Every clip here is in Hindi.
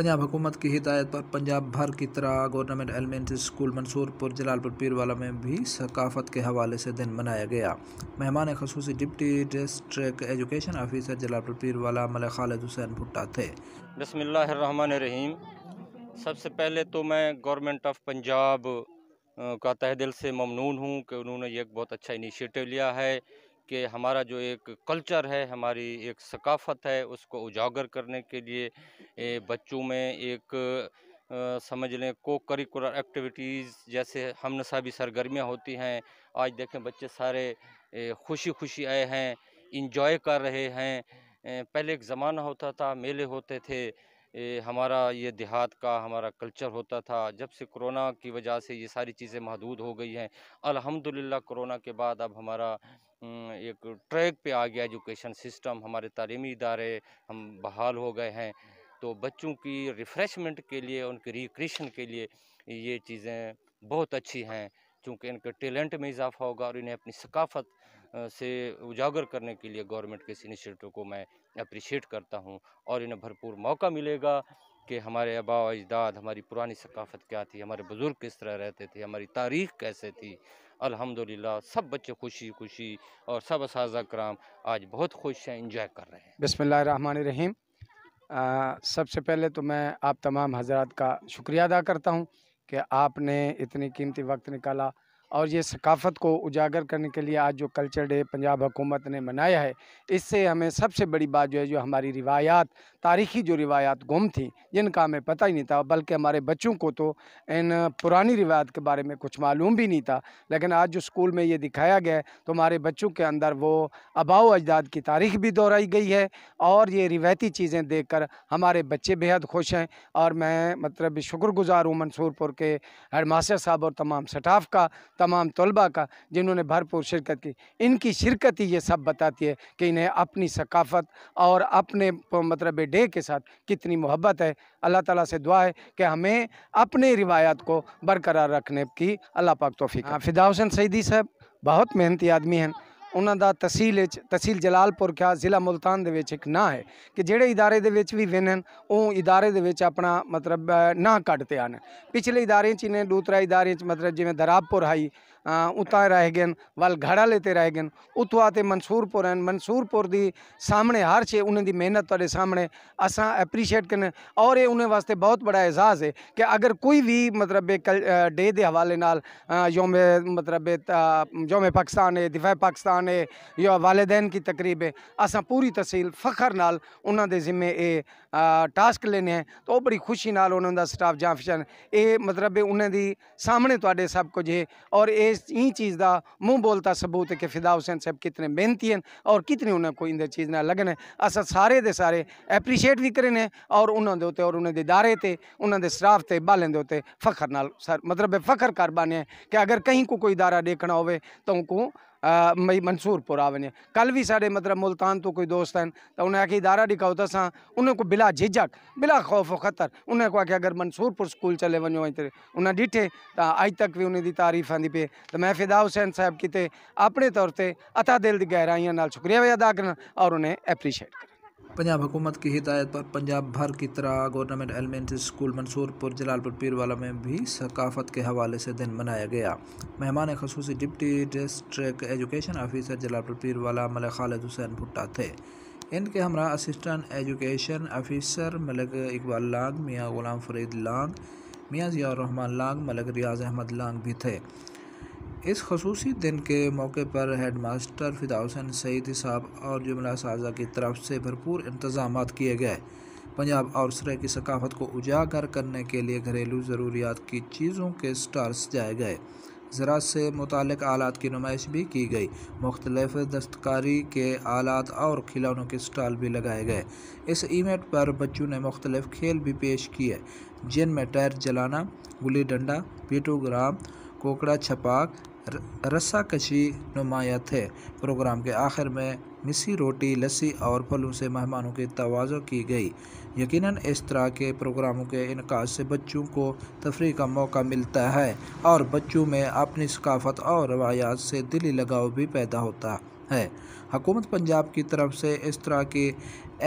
पंजाब हुकूमत की हिदायत पर पंजाब भर की तरह government elementary school Mansoorpur Jalalpur Pirwala में भी सकाफत के हवाले से दिन मनाया गया मेहमान खसूस deputy district education officer Jalalpur Pirwala मल खालिद हुसैन भुट्टा थे रहीम सबसे पहले तो मैं गवर्नमेंट ऑफ पंजाब का तह दिल से ममनून हूँ कि उन्होंने एक बहुत अच्छा इनिशिएटिव लिया है कि हमारा जो एक कल्चर है हमारी एक सकाफत है उसको उजागर करने के लिए बच्चों में एक समझ लें को करिकुलर एक्टिविटीज़ जैसे हम नसाबी सरगर्मियाँ होती हैं आज देखें बच्चे सारे खुशी खुशी आए हैं इंजॉय कर रहे हैं पहले एक ज़माना होता था मेले होते थे ए, हमारा ये देहात का हमारा कल्चर होता था जब से कोरोना की वजह से ये सारी चीज़ें महदूद हो गई हैं अल्हम्दुलिल्लाह कोरोना के बाद अब हमारा एक ट्रैक पे आ गया एजुकेशन सिस्टम हमारे तलीमी इदारे हम बहाल हो गए हैं तो बच्चों की रिफ़्रेशमेंट के लिए उनके रिक्रिएशन के लिए ये चीज़ें बहुत अच्छी हैं चूँकि इनके टैलेंट में इजाफा होगा और इन्हें अपनी सकाफत से उजागर करने के लिए गवर्नमेंट के इस इनिशिएटिव को मैं अप्रिशिएट करता हूँ और इन्हें भरपूर मौका मिलेगा कि हमारे आबा अजदाद हमारी पुरानी सकाफत क्या थी हमारे बुज़ुर्ग किस तरह रहते थे हमारी तारीख कैसे थी अल्हम्दुलिल्लाह सब बच्चे खुशी खुशी और सब इस कराम आज बहुत खुश हैं इंजॉय कर रहे हैं बसमिल रहीम सबसे पहले तो मैं आप तमाम हजरात का शुक्रिया अदा करता हूँ कि आपने इतनी कीमती वक्त निकाला और ये सकाफ़त को उजागर करने के लिए आज जो कल्चर डे पंजाब हुकूमत ने मनाया है इससे हमें सबसे बड़ी बात जो है जो हमारी रिवायात तारीखी जो रिवायात गुम थी जिनका हमें पता ही नहीं था बल्कि हमारे बच्चों को तो इन पुरानी रिवायात के बारे में कुछ मालूम भी नहीं था लेकिन आज जो स्कूल में ये दिखाया गया है तो हमारे बच्चों के अंदर वो आबाओ अजदाद की तारीख भी दोहराई गई है और ये रिवायती चीज़ें देख हमारे बच्चे बेहद खुश हैं और मैं मतलब शुक्रगुजार हूँ मंसूरपुर के हेड मास्टर साहब और तमाम स्टाफ का तमाम तलबा का जिन्होंने भरपूर शिरकत की इनकी शिरकत ही ये सब बताती है कि इन्हें अपनी सकाफ़त और अपने मतलब डे के साथ कितनी मोहब्बत है अल्लाह ताला से दुआ है कि हमें अपने रिवायत को बरकरार रखने की अल्लाह पाक तोफ़ी हाँ, फिदा हुसैन सईदी साहब बहुत मेहनती आदमी हैं ਉਹਨਾਂ ਦਾ ਤਹਿਸੀਲ ਵਿੱਚ ਤਹਿਸੀਲ ਜਲਾਲਪੁਰ ਖਿਆ ਜ਼ਿਲ੍ਹਾ ਮਲਤਾਨ ਦੇ ਵਿੱਚ ਇੱਕ ਨਾ ਹੈ ਕਿ ਜਿਹੜੇ ਇਦਾਰੇ ਦੇ ਵਿੱਚ ਵੀ ਵਿਨਨ ਉਹ ਇਦਾਰੇ ਦੇ ਵਿੱਚ ਆਪਣਾ ਮਤਲਬ ਨਾ ਕੱਢਦੇ ਹਨ ਪਿਛਲੇ ਇਦਾਰੇ ਚ ਨੇ ਦੂਤਰਾ ਇਦਾਰੇ ਚ ਮਤਲਬ ਜਿਵੇਂ ਦਰਾਬਪੁਰ ਹਾਈ उतार रह गए वाल घड़ा लेते रह गए उतुआ तो मंसूरपुर हैं मंसूरपुर की सामने हर चे उन्हें मेहनत तेरे सामने असा एप्रीशिएट करने और ये उन्हें वास्ते बहुत बड़ा एजाज़ है कि अगर कोई भी मतलब कल डे के हवाले न योम मतलब योम पाकिस्तान है दिफा पाकिस्तान है या वालदेन की तकरीब है असा पूरी तहसील फखर न उन्होंने जिम्मे ये टास्क लेने हैं तो वह बड़ी खुशी उन्होंने स्टाफ जाफ ये मतलब उन्हें सामने तेजे सब कुछ है और ये इन चीज़ का मुँह बोलता सबूत है कि फिदा हुसैन साहब कितने मेहनती हैं और कितनी उन्हें कोई इन चीज़ ना लगन है अस सारे दे सारे एप्रीशिएट भी करें और उन्होंने उत्ते और उन्होंने इदारे से उन्होंने स्टाफ से बालें उत्ते फखर न मतलब फखर कर बने कि अगर कहीं को कोई इदारा देखना हो तो उनको मंसूरपुर आवने कल भी साढ़े मतलब मुल्तान तो कोई दोस्त हैं तो उन्हें आखिर इदारा डिखाओ तो असा उन्हें को बिला झिझक बिला ख़ौफ़ ख़तर उन्हें को आखिर अगर मंसूरपुर स्कूल चले वञो त उन्हें डिठे तो अज तक भी उन्हें तारीफ़ आँदी पे तो मैं फिदा हुसैन साहब कितने अपने तौर पर अता दिल की गहराइया शुक्रिया भी अदा करना और उन्हें एप्रीशिएट कर पंजाब हुकूमत की हिदायत पर पंजाब भर की तरह government elementary school Mansoorpur Jalalpur Pirwala में भी सकाफत के हवाले से दिन मनाया गया मेहमान खसूस deputy district education officer Jalalpur Pirwala मल खालिद हुसैन भुट्टा थे इनके हमरा assistant education officer Malik Iqbal लांग मियाँ गुलाम फरीद लांग मियाँ ज़िया लांग मलिक रियाज अहमद लांग भी थे इस खसूसी दिन के मौके पर हेड मास्टर फिदाउसन सईद साहब और जुमला साजा की तरफ से भरपूर इंतजाम किए गए पंजाब और सरे की सकाफत को उजागर करने के लिए घरेलू ज़रूरियात की चीज़ों के स्टार सजाए गए ज़रा से मुतक आलात की नुमाइश भी की गई मुख्तलफ दस्तकारी के आलात और खिलौनों के स्टॉल भी लगाए गए इस इवेंट पर बच्चों ने मुख्तलिफ खेल भी पेश किए जिनमें टायर जलाना गुली डंडा पीटोग्राम कोकड़ा छपाक रस्सा कशी नुमाया थे प्रोग्राम के आखिर में मिसी रोटी लस्सी और फलों से मेहमानों की तोज़ो की गई यकीनन इस तरह के प्रोग्रामों के इनका से बच्चों को तफरी का मौका मिलता है और बच्चों में अपनी सकाफत और रवायात से दिली लगाव भी पैदा होता है हकूमत पंजाब की तरफ से इस तरह की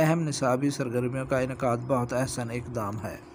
अहम निसाबी सरगर्मियों का इनका बहुत अहसन इकदाम है